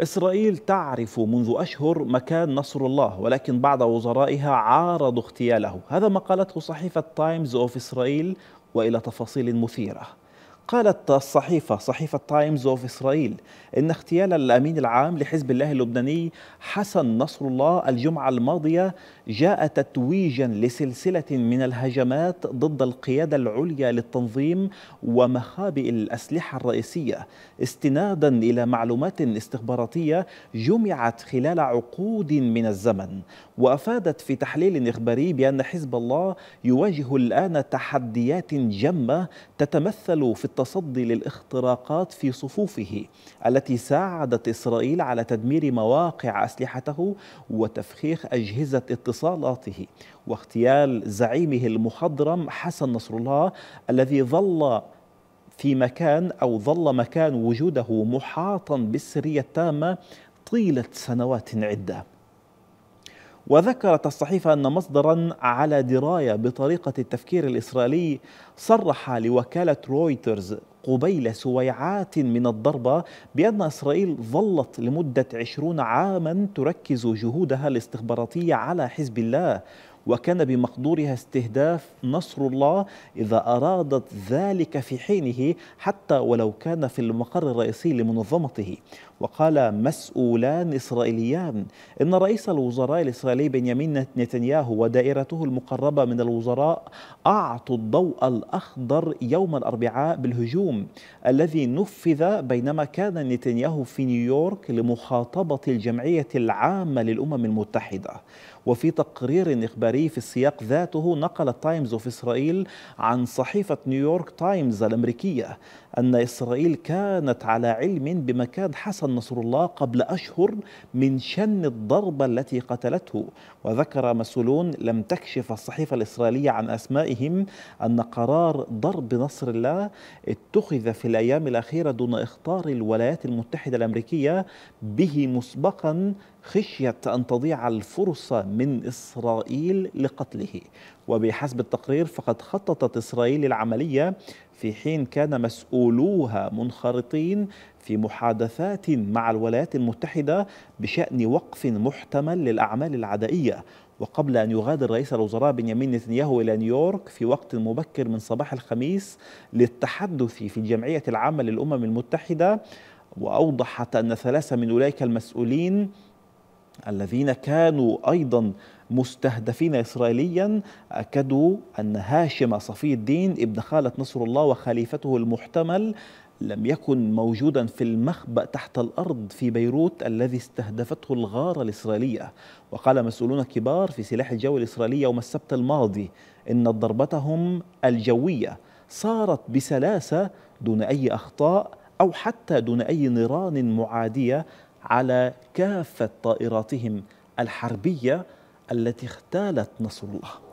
إسرائيل تعرف منذ أشهر مكان نصر الله ولكن بعض وزرائها عارضوا اغتياله هذا ما قالته صحيفة تايمز أوف إسرائيل وإلى تفاصيل مثيرة قالت الصحيفة صحيفة تايمز اوف إسرائيل إن اغتيال الأمين العام لحزب الله اللبناني حسن نصر الله الجمعة الماضية جاء تتويجا لسلسلة من الهجمات ضد القيادة العليا للتنظيم ومخابئ الأسلحة الرئيسية استنادا إلى معلومات استخباراتية جمعت خلال عقود من الزمن وأفادت في تحليل إخباري بأن حزب الله يواجه الآن تحديات جمة تتمثل في التنظيم التصدي للاختراقات في صفوفه التي ساعدت إسرائيل على تدمير مواقع أسلحته وتفخيخ أجهزة اتصالاته واغتيال زعيمه المخضرم حسن نصر الله الذي ظل في مكان أو ظل مكان وجوده محاطا بالسرية التامة طيلة سنوات عدة وذكرت الصحيفة أن مصدرا على دراية بطريقة التفكير الإسرائيلي صرح لوكالة رويترز قبيل سويعات من الضربة بأن إسرائيل ظلت لمدة عشرون عاما تركز جهودها الاستخباراتية على حزب الله وكان بمقدورها استهداف نصر الله إذا أرادت ذلك في حينه حتى ولو كان في المقر الرئيسي لمنظمته وقال مسؤولان إسرائيليان إن رئيس الوزراء الإسرائيلي بنيامين نتنياهو ودائرته المقربة من الوزراء أعطوا الضوء الأخضر يوم الأربعاء بالهجوم الذي نفذ بينما كان نتنياهو في نيويورك لمخاطبة الجمعية العامة للأمم المتحدة وفي تقرير إخباري الإخباري في السياق ذاته نقل تايمز اوف إسرائيل عن صحيفة نيويورك تايمز الأمريكية أن إسرائيل كانت على علم بمكاد حسن نصر الله قبل أشهر من شن الضربة التي قتلته وذكر مسؤولون لم تكشف الصحيفة الإسرائيلية عن أسمائهم أن قرار ضرب نصر الله اتخذ في الأيام الأخيرة دون إخطار الولايات المتحدة الأمريكية به مسبقا خشية أن تضيع الفرصة من إسرائيل لقتله وبحسب التقرير فقد خططت إسرائيل العملية في حين كان مسؤولوها منخرطين في محادثات مع الولايات المتحدة بشأن وقف محتمل للأعمال العدائية وقبل أن يغادر رئيس الوزراء بنيامين نتنياهو إلى نيويورك في وقت مبكر من صباح الخميس للتحدث في الجمعية العامة للأمم المتحدة وأوضحت أن ثلاثة من أولئك المسؤولين الذين كانوا أيضا مستهدفين إسرائيليا أكدوا أن هاشم صفي الدين ابن خالة نصر الله وخليفته المحتمل لم يكن موجودا في المخبأ تحت الأرض في بيروت الذي استهدفته الغارة الإسرائيلية وقال مسؤولون كبار في سلاح الجو الإسرائيلي يوم السبت الماضي إن ضربتهم الجوية صارت بسلاسة دون أي أخطاء أو حتى دون أي نيران معادية على كافة طائراتهم الحربية التي اختالت نصر الله